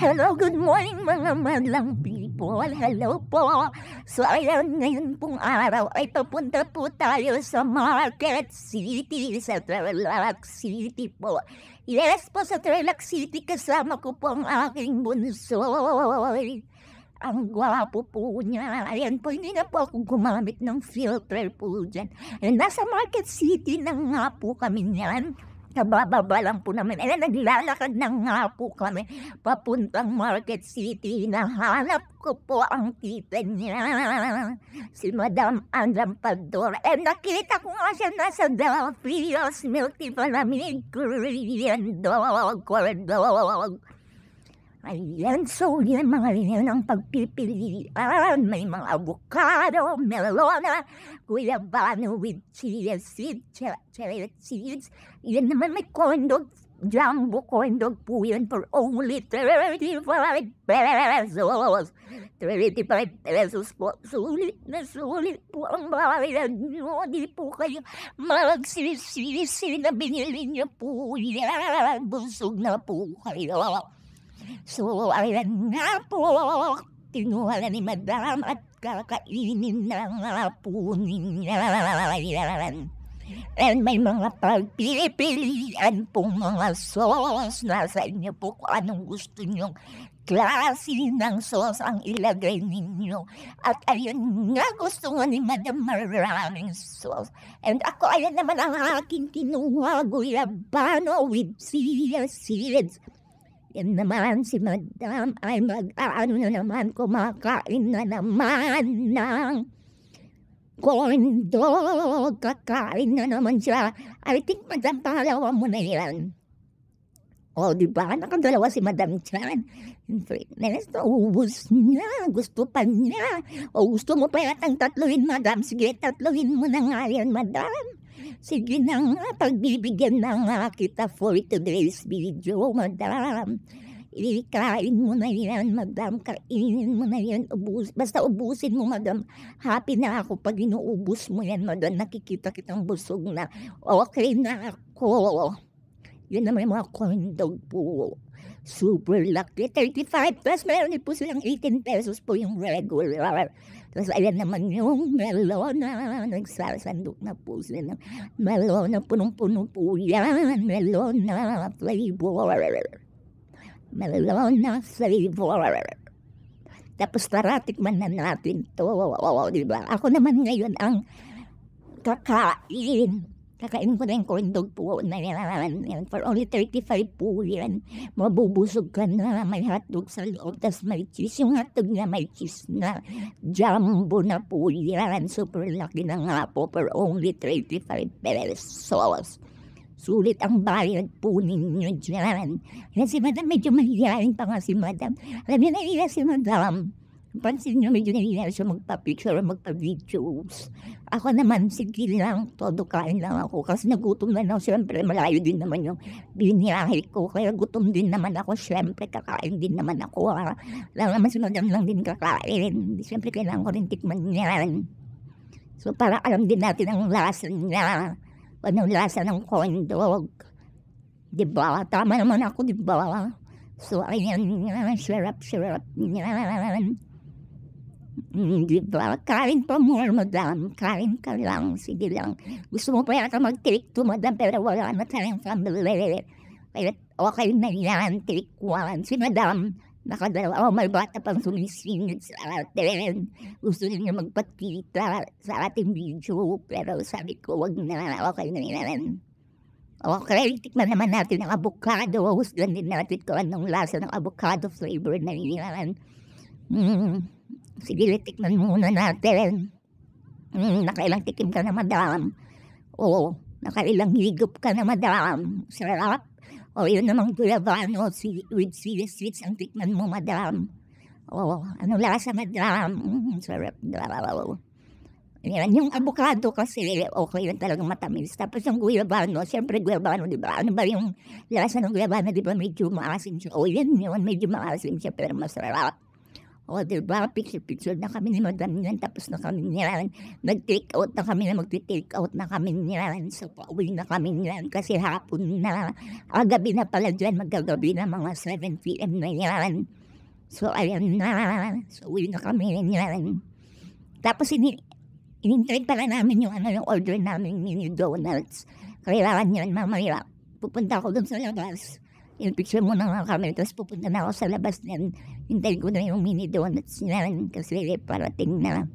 Hello, good morning mga madlang people. Hello po. So ayan, ngayon pong araw ay papunta po tayo sa Market City, sa Tarlac City po. Yes po, sa Tarlac City kasama ko po ang aking bunso. Ang gwapo po niya. Ayan po, hindi na po ako gumamit ng filter po dyan. Nasa Market City na nga po kami niyan. Nabababa lang po namin. Eh, naglalakad na nga po kami papuntang Market City. na hanap ko po ang tita niya. Si Madam Andam Pandora. Eh, nakita ko nga siya nasa Delphios Multipalamid Korean Dog. Korean Dog. Ayan, so yan mga yan ang pagpipilian. May mga avocado, melona, guyabano with chia seeds, cherry ch- ch- seeds. Yan naman may corn dog, jumbo corn dog po yan for only 35 pesos. 35 pesos po. Sulit na sulit po ang bayan nyo. Di po kayo magsisisi na binili niyo po yan. Busog na po kayo. Suwayan na po, tinuwala ni Madam at kakainin na nga po And may mga pagpipilian pong mga sauce. Nasa inyo po kung anong gusto nyong klase ng sauce ang ilagay ninyo. At ayun nga, gusto nga ni Madam maraming sauce. And ako, ayun naman ang aking kinuha, guyabano with chia seeds. Yan naman si Madam ay mag-ano na naman, kumakain na naman ng corn dog. Kakain na naman siya. I think Madam pangalawa mo na yan. O, oh, di ba? Nakadalawa si Madam Chan. In fairness, nauubos niya. Gusto pa niya. O, gusto mo pa yatang tatluhin, Madam. Sige, tatluhin mo na nga yan, Madam. Sige na nga, pagbibigyan na nga kita for today's video, madam. Ikain mo na yan, madam. Kainin mo na yan. Ubus. Basta ubusin mo, madam. Happy na ako pag inuubos mo yan, madam. Nakikita kitang busog na. Okay na ako. Yun naman yung mga corn dog po. Super Lucky 35 plus meron po silang 18 pesos po yung regular. Tapos ayan naman yung melona. Nagsasandok na po sila melona. Punong-puno po yan. Melona flavor. Melona flavor. Tapos tara, tikman na natin to. Oo, diba? Ako naman ngayon ang kakain Kakain ko na yung corn dog po na yan. For only 35 po yan. Mabubusog ka na. May hotdog sa loob. Tapos may cheese. Yung hotdog na may cheese na. Jumbo na po yan. Super laki na nga po. For only 35 pesos. Sulit ang bayad po ninyo dyan. Kasi madam, medyo mahihiyain pa nga si madam. Alam niyo na iya si madam. Pansin nyo medyo nangyayas magpa-picture, magpa-videos. Ako naman, sige lang, todo kain lang ako kasi nagutom na ako. syempre, malayo din naman yung biniyahe ko. Kaya gutom din naman ako. syempre, kakain din naman ako. Ha? Lalo naman sunod lang din kakain. Siyempre, kailangan ko rin tikman yan. So, para alam din natin ang lasa niya. Anong lasa ng corn dog. Diba? Tama naman ako, diba? So, ayan, share up, share up. Di ba? Kain pa more, madam. Kain ka lang. Sige lang. Gusto mo pa yata mag-click to, madam, pero wala na tayong family. Pero okay na yan. Click one. Si madam, nakadalawa. Oh, may bata pang sumisingit sa atin. Gusto niya magpakita sa ating video. Pero sabi ko, wag na. Okay na yan. Okay, tikman naman natin ang avocado. Huslan din natin kung anong lasa ng avocado flavor na yan. Mm. Sige, tikman muna natin. Mm, nakailang tikim ka na, madam. O, nakailang higop ka na, madam. Sarap. O yun namang gulabano with sweet sweets ang tikman mo, madam. O, ano lasa, madam? Mm, sarap. Yan, yung avocado kasi okay lang talagang matamis. Tapos yung guayabano, siyempre guayabano, di ba? Ano ba yung lasa ng guayabano, di ba? Medyo maasim siya. O yan yun, medyo maasim siya pero masarap. O, di ba? Picture-picture na kami ni Madam niyan. Tapos na kami niyan. Nag-take out na kami na mag-take out na kami niyan. So, pauwi na kami niyan. Kasi hapon na. Agabi ah, na pala dyan. Magagabi na mga 7 p.m. na yan. So, ayan na. So, uwi na kami niyan. Tapos, ini inintay pala namin yung, ano, yung order namin ni Donuts. Kailangan yan, mamaya. Pupunta ako dun sa labas. Yung picture muna nga kami. Tapos pupunta na ako sa labas niyan Hintay ko na yung mini donuts niyan kasi parating na.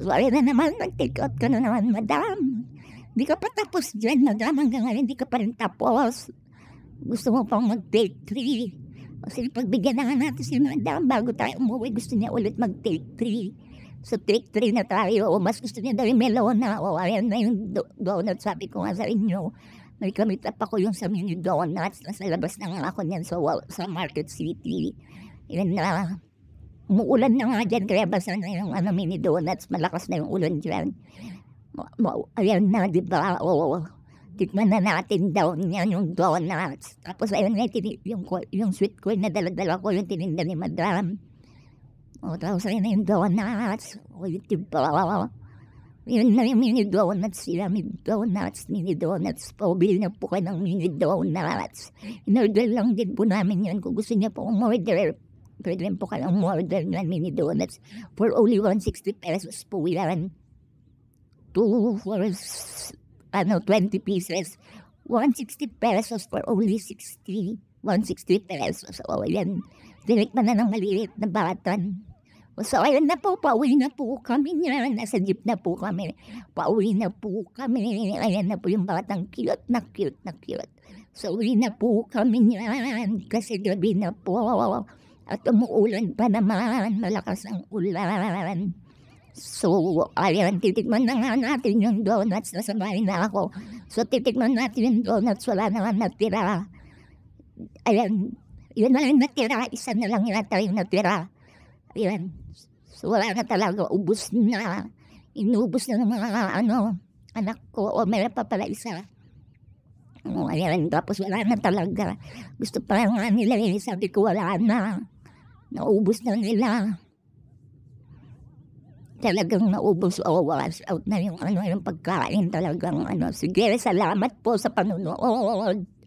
Wala na naman, nag-take out ko na naman, madam. Hindi ka pa tapos dyan, madam. Hanggang ngayon, hindi ka pa rin tapos. Gusto mo pang mag-take three. Kasi pagbigyan na natin si madam bago tayo umuwi, gusto niya ulit mag-take three. So take three na tayo. O mas gusto niya dahil melona. O ayan na yung do- donut, sabi ko nga sa inyo. May kamit pa ko yung sa mini donuts. sa labas ng ako niyan sa, so, sa Market City. Yun na. Umuulan na nga dyan, basta na yung ano, mini donuts. Malakas na yung ulan dyan. Ayan na, di ba? Oo. Oh, tikman na natin daw niyan yung donuts. Tapos ayun na, tini, yung, yung sweet corn na dala-dala ko, yung tininda ni madam. O, tapos ayun na yung donuts. O, yun, di ba? na yung mini donuts sila, mini donuts, mini donuts. Pabil na po kayo ng mini donuts. Inorder lang din po namin yan kung gusto niya po umorder. Brilliant po ka ng modern na mini donuts for only 160 pesos po yan. 2 for ano, 20 pieces. 160 pesos for only 60. 160 pesos. O, oh, yan. Tinikman na ng maliit na batan. So, ayun na po, pauwi na po kami niya. Nasa jeep na po kami. Pauwi na po kami. Ayan na po yung batang cute na cute na cute. So, uwi na po kami niya. Kasi gabi na po. At umuulan pa naman, malakas ang ulan. So, ayan, titikman na nga natin yung donuts. Nasa bahay na ako. So, titikman natin yung donuts. Wala naman natira. Ayan, yun na lang natira. Isa na lang yata yung natira. Ayan. So, wala na talaga. Ubus na. Inubos na ng mga ano, anak ko. O, meron pa pala isa. Ano, ayan. Tapos wala na talaga. Gusto pa nga nila. Eh. Sabi ko, wala na. Naubos na nila. Talagang naubos o oh, wash out na yung, ano, yung pagkain. Talagang ano, sige, salamat po sa panunood.